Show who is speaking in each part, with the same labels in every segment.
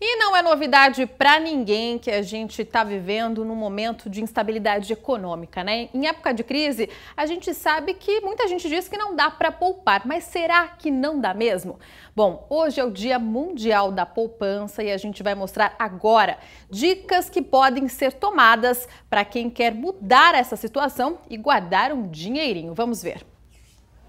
Speaker 1: E não é novidade para ninguém que a gente está vivendo num momento de instabilidade econômica, né? Em época de crise, a gente sabe que muita gente diz que não dá para poupar, mas será que não dá mesmo? Bom, hoje é o Dia Mundial da Poupança e a gente vai mostrar agora dicas que podem ser tomadas para quem quer mudar essa situação e guardar um dinheirinho. Vamos ver.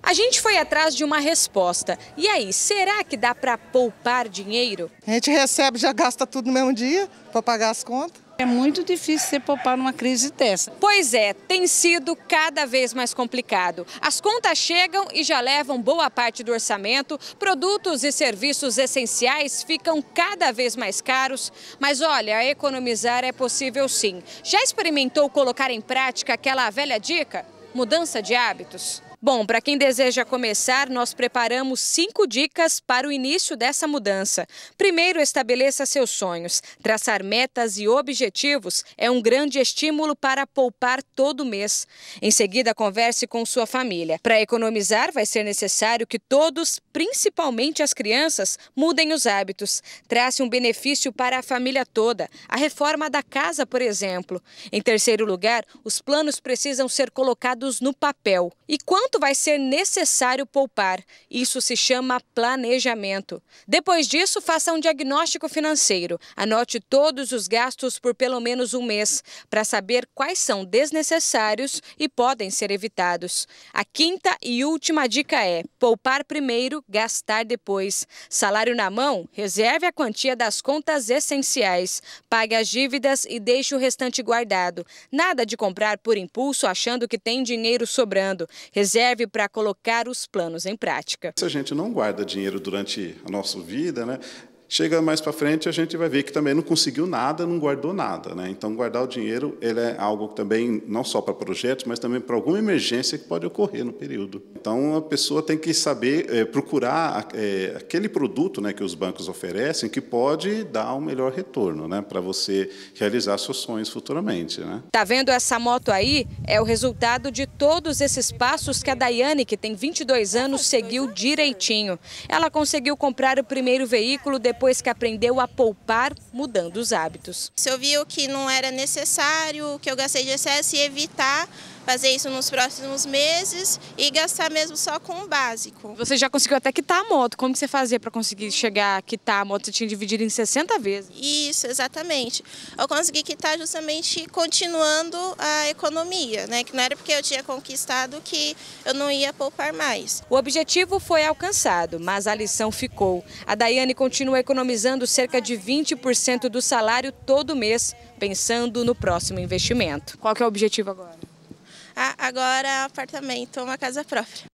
Speaker 2: A gente foi atrás de uma resposta. E aí, será que dá para poupar dinheiro?
Speaker 3: A gente recebe, já gasta tudo no mesmo dia para pagar as contas. É muito difícil você poupar numa crise dessa.
Speaker 2: Pois é, tem sido cada vez mais complicado. As contas chegam e já levam boa parte do orçamento, produtos e serviços essenciais ficam cada vez mais caros. Mas olha, economizar é possível sim. Já experimentou colocar em prática aquela velha dica? Mudança de hábitos? Bom, para quem deseja começar, nós preparamos cinco dicas para o início dessa mudança. Primeiro, estabeleça seus sonhos. Traçar metas e objetivos é um grande estímulo para poupar todo mês. Em seguida, converse com sua família. Para economizar, vai ser necessário que todos, principalmente as crianças, mudem os hábitos. Trace um benefício para a família toda, a reforma da casa, por exemplo. Em terceiro lugar, os planos precisam ser colocados no papel. E quando quanto vai ser necessário poupar. Isso se chama planejamento. Depois disso, faça um diagnóstico financeiro. Anote todos os gastos por pelo menos um mês, para saber quais são desnecessários e podem ser evitados. A quinta e última dica é: poupar primeiro, gastar depois. Salário na mão, reserve a quantia das contas essenciais, pague as dívidas e deixe o restante guardado. Nada de comprar por impulso achando que tem dinheiro sobrando. Reserve serve para colocar os planos em prática.
Speaker 4: Se a gente não guarda dinheiro durante a nossa vida, né, chega mais para frente a gente vai ver que também não conseguiu nada, não guardou nada, né? Então guardar o dinheiro ele é algo também não só para projetos, mas também para alguma emergência que pode ocorrer no período. Então a pessoa tem que saber é, procurar é, aquele produto, né, que os bancos oferecem que pode dar um melhor retorno, né, para você realizar seus sonhos futuramente, né?
Speaker 2: Tá vendo essa moto aí? é o resultado de todos esses passos que a Daiane, que tem 22 anos, seguiu direitinho. Ela conseguiu comprar o primeiro veículo depois que aprendeu a poupar, mudando os hábitos.
Speaker 3: Se eu vi que não era necessário, que eu gastei de excesso e evitar fazer isso nos próximos meses e gastar mesmo só com o básico.
Speaker 2: Você já conseguiu até quitar a moto. Como que você fazia para conseguir chegar a quitar a moto? Você
Speaker 3: tinha dividido em 60 vezes. Isso, exatamente. Eu consegui quitar justamente continuando a economia, né? Que não era porque eu tinha conquistado que eu não ia poupar mais. O objetivo foi alcançado, mas a lição ficou. A Daiane continua
Speaker 2: economizando cerca de 20% do salário todo mês, pensando no próximo investimento. Qual é o objetivo agora?
Speaker 3: agora apartamento, uma casa própria.